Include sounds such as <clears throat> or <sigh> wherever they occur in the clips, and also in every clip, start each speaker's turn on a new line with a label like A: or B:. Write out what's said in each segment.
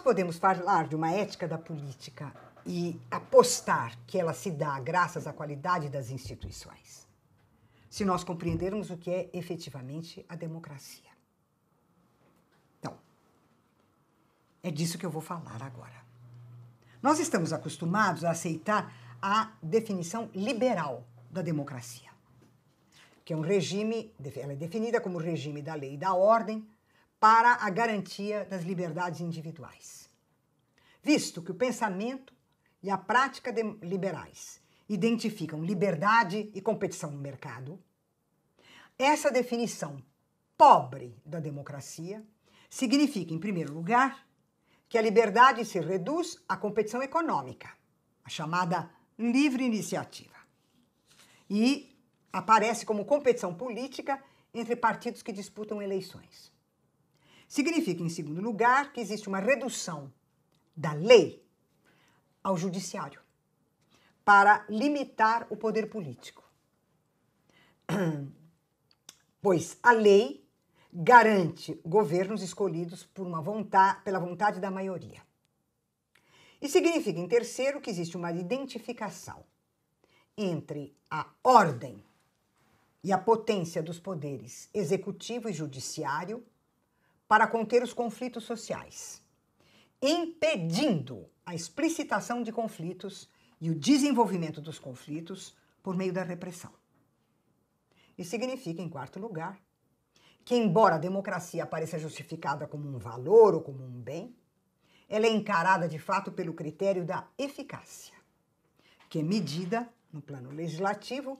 A: nós podemos falar de uma ética da política e apostar que ela se dá graças à qualidade das instituições, se nós compreendermos o que é efetivamente a democracia. Então, é disso que eu vou falar agora. Nós estamos acostumados a aceitar a definição liberal da democracia, que é um regime, ela é definida como regime da lei e da ordem, para a garantia das liberdades individuais. Visto que o pensamento e a prática liberais identificam liberdade e competição no mercado, essa definição pobre da democracia significa, em primeiro lugar, que a liberdade se reduz à competição econômica, a chamada livre iniciativa, e aparece como competição política entre partidos que disputam eleições. Significa, em segundo lugar, que existe uma redução da lei ao judiciário para limitar o poder político. <clears throat> Pois a lei garante governos escolhidos por uma vontade, pela vontade da maioria. E significa, em terceiro, que existe uma identificação entre a ordem e a potência dos poderes executivo e judiciário para conter os conflitos sociais, impedindo a explicitação de conflitos e o desenvolvimento dos conflitos por meio da repressão. Isso significa, em quarto lugar, que, embora a democracia pareça justificada como um valor ou como um bem, ela é encarada de fato pelo critério da eficácia, que é medida, no plano legislativo,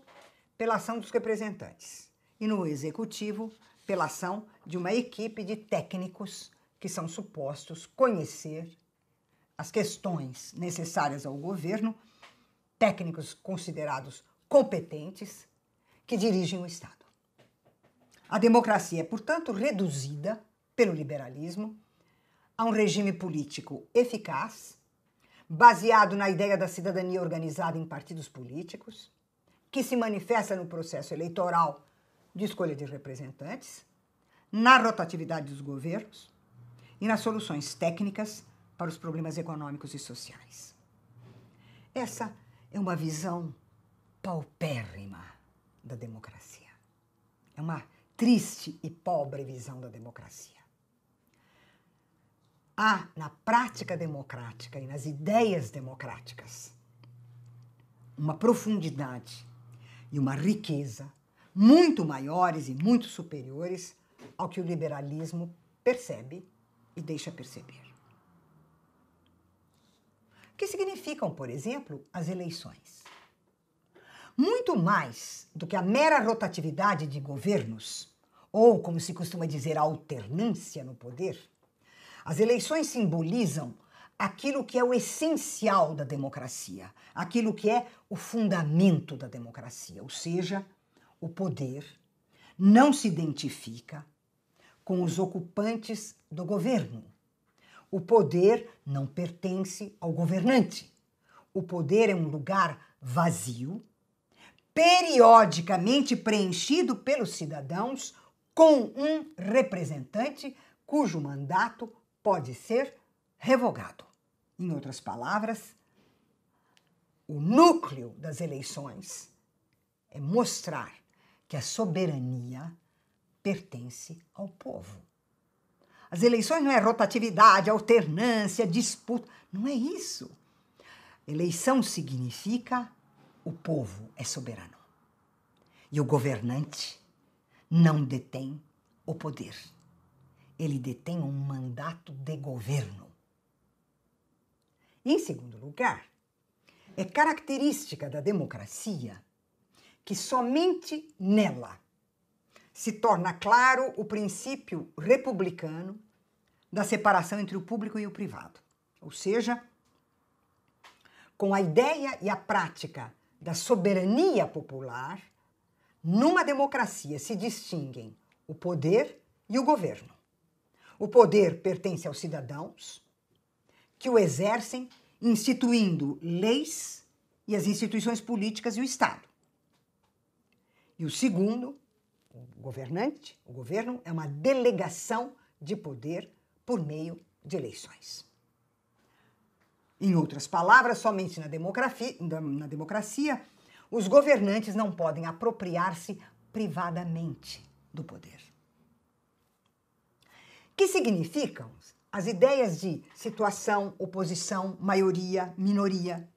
A: pela ação dos representantes e no executivo, pela ação de uma equipe de técnicos que são supostos conhecer as questões necessárias ao governo, técnicos considerados competentes que dirigem o Estado. A democracia é, portanto, reduzida pelo liberalismo a um regime político eficaz, baseado na ideia da cidadania organizada em partidos políticos, que se manifesta no processo eleitoral de escolha de representantes, na rotatividade dos governos e nas soluções técnicas para os problemas econômicos e sociais. Essa é uma visão paupérrima da democracia. É uma triste e pobre visão da democracia. Há na prática democrática e nas ideias democráticas uma profundidade e uma riqueza muito maiores e muito superiores ao que o liberalismo percebe e deixa perceber. O que significam, por exemplo, as eleições? Muito mais do que a mera rotatividade de governos, ou, como se costuma dizer, a alternância no poder, as eleições simbolizam aquilo que é o essencial da democracia, aquilo que é o fundamento da democracia, ou seja, o poder, não se identifica com os ocupantes do governo. O poder não pertence ao governante. O poder é um lugar vazio, periodicamente preenchido pelos cidadãos com um representante cujo mandato pode ser revogado. Em outras palavras, o núcleo das eleições é mostrar que a soberania pertence ao povo. As eleições não é rotatividade, alternância, disputa, não é isso. Eleição significa o povo é soberano. E o governante não detém o poder. Ele detém um mandato de governo. Em segundo lugar, é característica da democracia que somente nela se torna claro o princípio republicano da separação entre o público e o privado. Ou seja, com a ideia e a prática da soberania popular, numa democracia se distinguem o poder e o governo. O poder pertence aos cidadãos, que o exercem instituindo leis e as instituições políticas e o Estado. E o segundo, o governante, o governo, é uma delegação de poder por meio de eleições. Em outras palavras, somente na democracia, na democracia os governantes não podem apropriar-se privadamente do poder. Que significam as ideias de situação, oposição, maioria, minoria,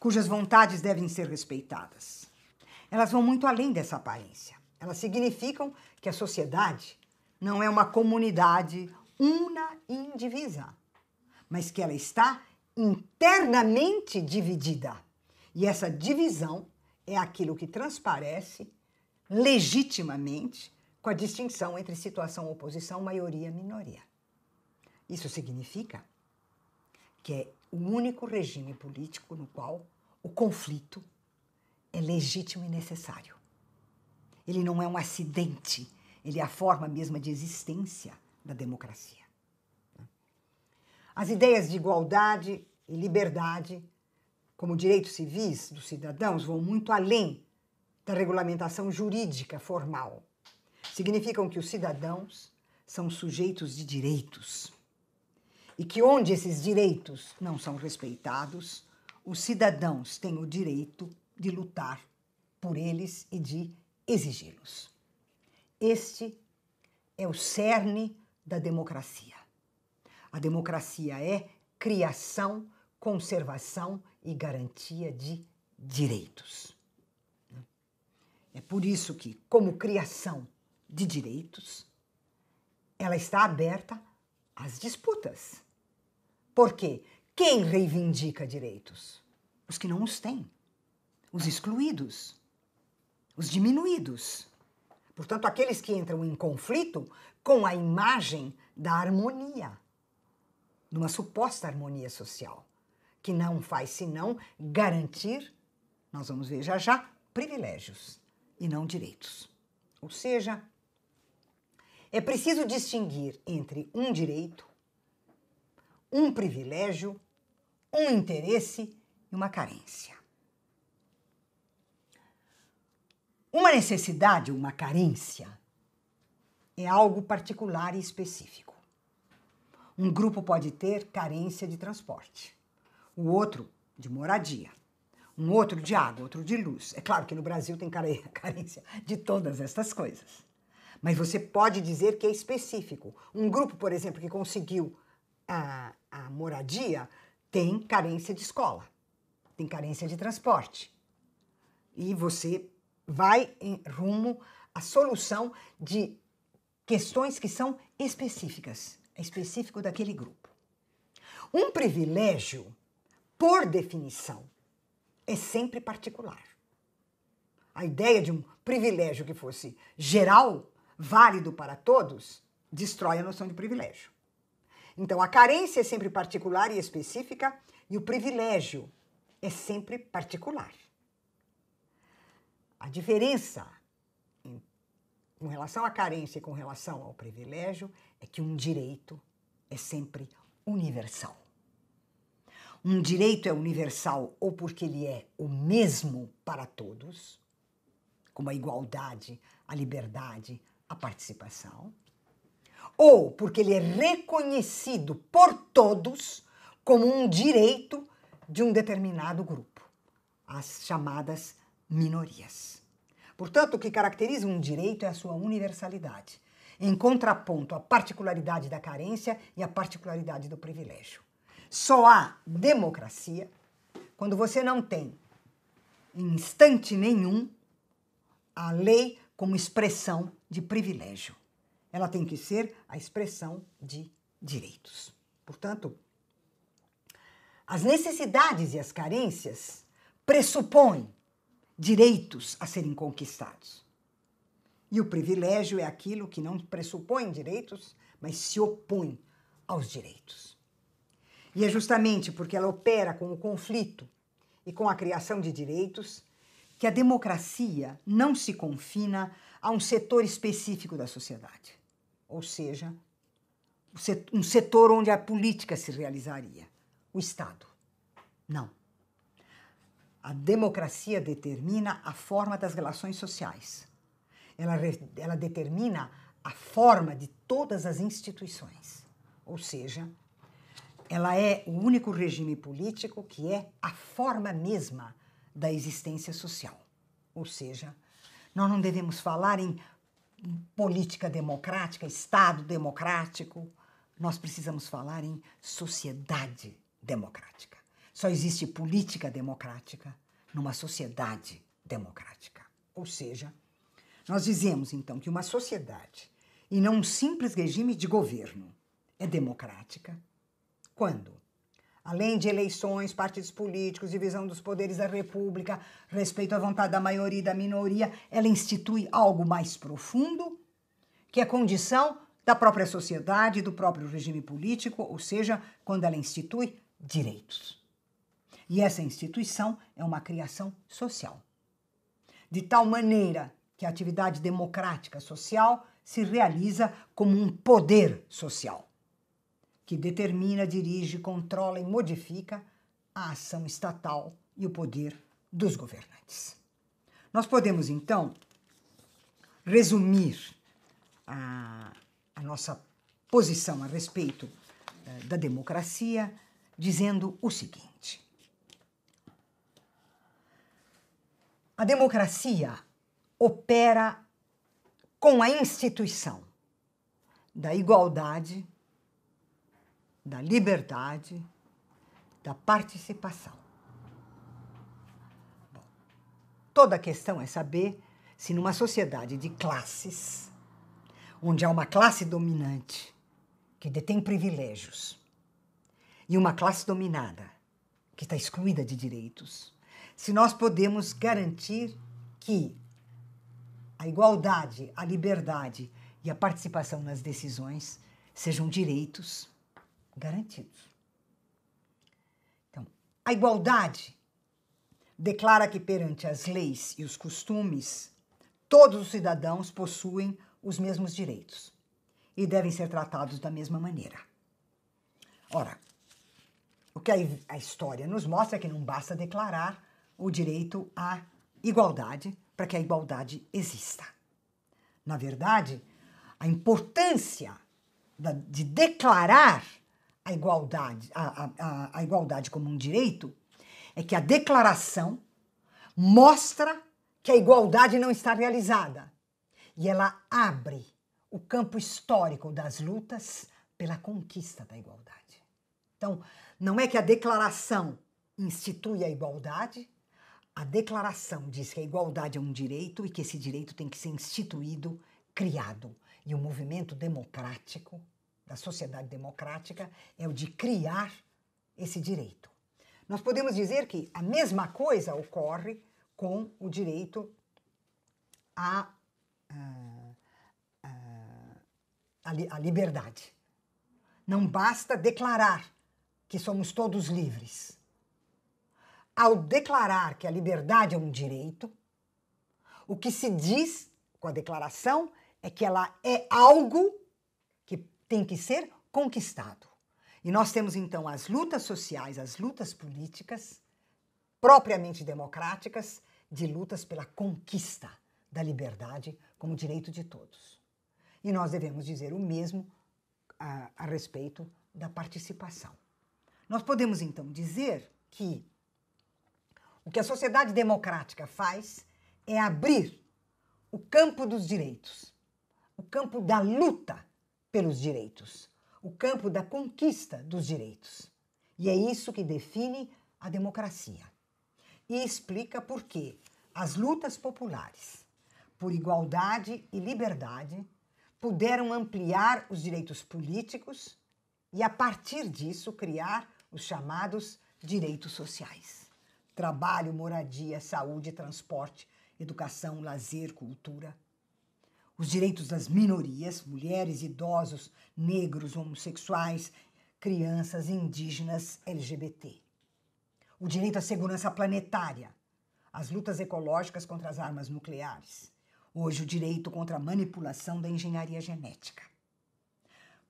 A: cujas vontades devem ser respeitadas elas vão muito além dessa aparência. Elas significam que a sociedade não é uma comunidade una e indivisa, mas que ela está internamente dividida. E essa divisão é aquilo que transparece legitimamente com a distinção entre situação oposição, maioria minoria. Isso significa que é o único regime político no qual o conflito é legítimo e necessário. Ele não é um acidente, ele é a forma mesma de existência da democracia. As ideias de igualdade e liberdade, como direitos civis dos cidadãos, vão muito além da regulamentação jurídica formal. Significam que os cidadãos são sujeitos de direitos e que onde esses direitos não são respeitados, os cidadãos têm o direito de lutar por eles e de exigi-los. Este é o cerne da democracia. A democracia é criação, conservação e garantia de direitos. É por isso que, como criação de direitos, ela está aberta às disputas. Porque quem reivindica direitos? Os que não os têm os excluídos, os diminuídos. Portanto, aqueles que entram em conflito com a imagem da harmonia, de uma suposta harmonia social, que não faz senão garantir, nós vamos ver já já, privilégios e não direitos. Ou seja, é preciso distinguir entre um direito, um privilégio, um interesse e uma carência. Uma necessidade, uma carência, é algo particular e específico. Um grupo pode ter carência de transporte, o outro de moradia, um outro de água, outro de luz. É claro que no Brasil tem <laughs> carência de todas estas coisas. Mas você pode dizer que é específico. Um grupo, por exemplo, que conseguiu a, a moradia tem carência de escola, tem carência de transporte. E você vai em rumo à solução de questões que são específicas, é específico daquele grupo. Um privilégio, por definição, é sempre particular. A ideia de um privilégio que fosse geral, válido para todos, destrói a noção de privilégio. Então, a carência é sempre particular e específica, e o privilégio é sempre particular a diferença em, com relação à carência e com relação ao privilégio é que um direito é sempre universal. Um direito é universal ou porque ele é o mesmo para todos, como a igualdade, a liberdade, a participação, ou porque ele é reconhecido por todos como um direito de um determinado grupo, as chamadas minorias. Portanto, o que caracteriza um direito é a sua universalidade, em contraponto à particularidade da carência e à particularidade do privilégio. Só há democracia quando você não tem, em instante nenhum, a lei como expressão de privilégio. Ela tem que ser a expressão de direitos. Portanto, as necessidades e as carências pressupõem direitos a serem conquistados. E o privilégio é aquilo que não pressupõe direitos, mas se opõe aos direitos. E é justamente porque ela opera com o conflito e com a criação de direitos que a democracia não se confina a um setor específico da sociedade, ou seja, um setor onde a política se realizaria, o Estado. Não. A democracia determina a forma das relações sociais. Ela, ela determina a forma de todas as instituições. Ou seja, ela é o único regime político que é a forma mesma da existência social. Ou seja, nós não devemos falar em política democrática, Estado democrático, nós precisamos falar em sociedade democrática. Só existe política democrática numa sociedade democrática. Ou seja, nós dizemos então que uma sociedade e não um simples regime de governo é democrática quando, além de eleições, partidos políticos, divisão dos poderes da República, respeito à vontade da maioria e da minoria, ela institui algo mais profundo que é condição da própria sociedade, do próprio regime político, ou seja, quando ela institui direitos. E essa instituição é uma criação social. De tal maneira que a atividade democrática social se realiza como um poder social, que determina, dirige, controla e modifica a ação estatal e o poder dos governantes. Nós podemos, então, resumir a, a nossa posição a respeito eh, da democracia dizendo o seguinte. A democracia opera com a instituição da igualdade, da liberdade, da participação. Bom, toda a questão é saber se numa sociedade de classes, onde há uma classe dominante que detém privilégios e uma classe dominada que está excluída de direitos, se nós podemos garantir que a igualdade, a liberdade e a participação nas decisões sejam direitos garantidos. Então, a igualdade declara que perante as leis e os costumes, todos os cidadãos possuem os mesmos direitos e devem ser tratados da mesma maneira. Ora, o que a, a história nos mostra é que não basta declarar o direito à igualdade, para que a igualdade exista. Na verdade, a importância de declarar a igualdade, a, a, a igualdade como um direito é que a declaração mostra que a igualdade não está realizada e ela abre o campo histórico das lutas pela conquista da igualdade. Então, não é que a declaração institui a igualdade, a declaração diz que a igualdade é um direito e que esse direito tem que ser instituído, criado. E o movimento democrático, da sociedade democrática, é o de criar esse direito. Nós podemos dizer que a mesma coisa ocorre com o direito à, ah, ah, à, à, liberdade. Não basta declarar que somos todos livres ao declarar que a liberdade é um direito, o que se diz com a declaração é que ela é algo que tem que ser conquistado. E nós temos então as lutas sociais, as lutas políticas, propriamente democráticas, de lutas pela conquista da liberdade como direito de todos. E nós devemos dizer o mesmo a, ah, a respeito da participação. Nós podemos então dizer que o que a sociedade democrática faz é abrir o campo dos direitos, o campo da luta pelos direitos, o campo da conquista dos direitos. E é isso que define a democracia. E explica por que as lutas populares por igualdade e liberdade puderam ampliar os direitos políticos e, a partir disso, criar os chamados direitos sociais trabalho, moradia, saúde, transporte, educação, lazer, cultura. Os direitos das minorias, mulheres, idosos, negros, homossexuais, crianças, indígenas, LGBT. O direito à segurança planetária, as lutas ecológicas contra as armas nucleares. Hoje, o direito contra a manipulação da engenharia genética.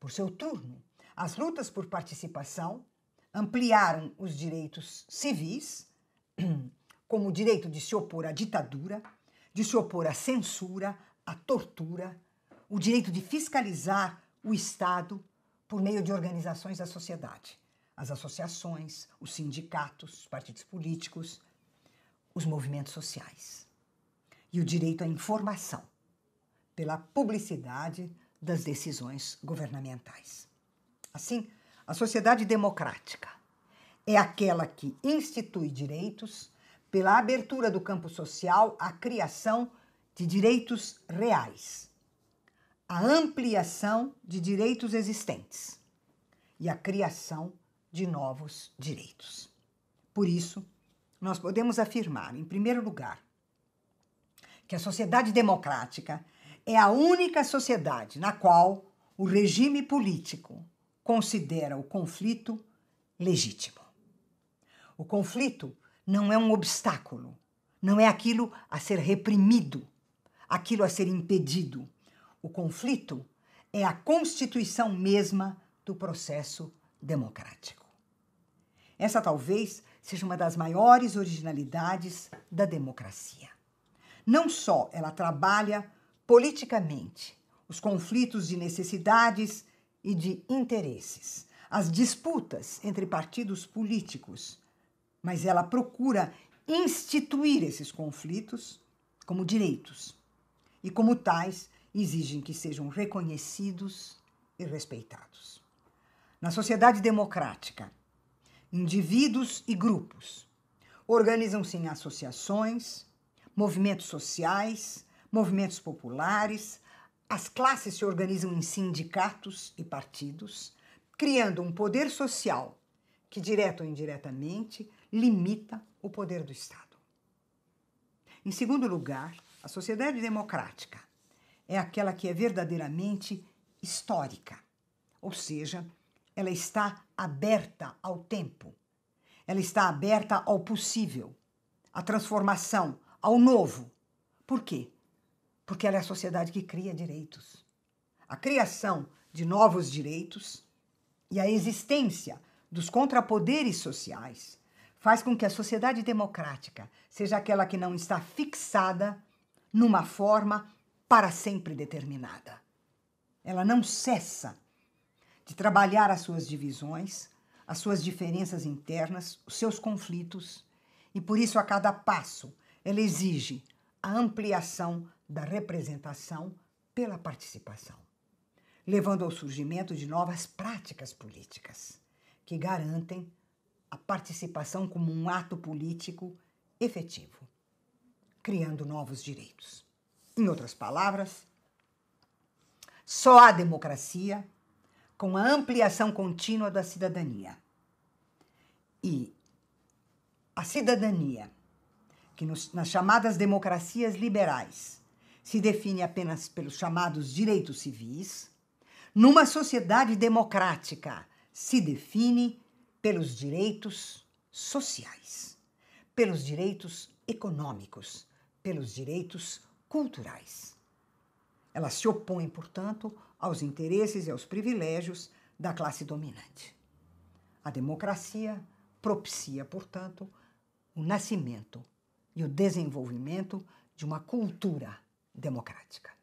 A: Por seu turno, as lutas por participação ampliaram os direitos civis, <clears throat> como o direito de se opor à ditadura, de se opor à censura, à tortura, o direito de fiscalizar o Estado por meio de organizações da sociedade, as associações, os sindicatos, os partidos políticos, os movimentos sociais. E o direito à informação pela publicidade das decisões governamentais. Assim, a sociedade democrática é aquela que institui direitos pela abertura do campo social à criação de direitos reais, a ampliação de direitos existentes e a criação de novos direitos. Por isso, nós podemos afirmar, em primeiro lugar, que a sociedade democrática é a única sociedade na qual o regime político considera o conflito legítimo. O conflito não é um obstáculo, não é aquilo a ser reprimido, aquilo a ser impedido. O conflito é a constituição mesma do processo democrático. Essa talvez seja uma das maiores originalidades da democracia. Não só ela trabalha politicamente os conflitos de necessidades e de interesses, as disputas entre partidos políticos, mas ela procura instituir esses conflitos como direitos e, como tais, exigem que sejam reconhecidos e respeitados. Na sociedade democrática, indivíduos e grupos organizam-se em associações, movimentos sociais, movimentos populares, as classes se organizam em sindicatos e partidos, criando um poder social que, direto ou indiretamente, limita o poder do Estado. Em segundo lugar, a sociedade democrática é aquela que é verdadeiramente histórica, ou seja, ela está aberta ao tempo, ela está aberta ao possível, à transformação, ao novo. Por quê? Porque ela é a sociedade que cria direitos. A criação de novos direitos e a existência dos contrapoderes sociais faz com que a sociedade democrática seja aquela que não está fixada numa forma para sempre determinada. Ela não cessa de trabalhar as suas divisões, as suas diferenças internas, os seus conflitos, e por isso, a cada passo, ela exige a ampliação da representação pela participação, levando ao surgimento de novas práticas políticas que garantem a participação como um ato político efetivo, criando novos direitos. Em outras palavras, só há democracia com a ampliação contínua da cidadania. E a cidadania, que nos, nas chamadas democracias liberais se define apenas pelos chamados direitos civis, numa sociedade democrática se define pelos direitos sociais, pelos direitos econômicos, pelos direitos culturais. Ela se opõe, portanto, aos interesses e aos privilégios da classe dominante. A democracia propicia, portanto, o nascimento e o desenvolvimento de uma cultura democrática.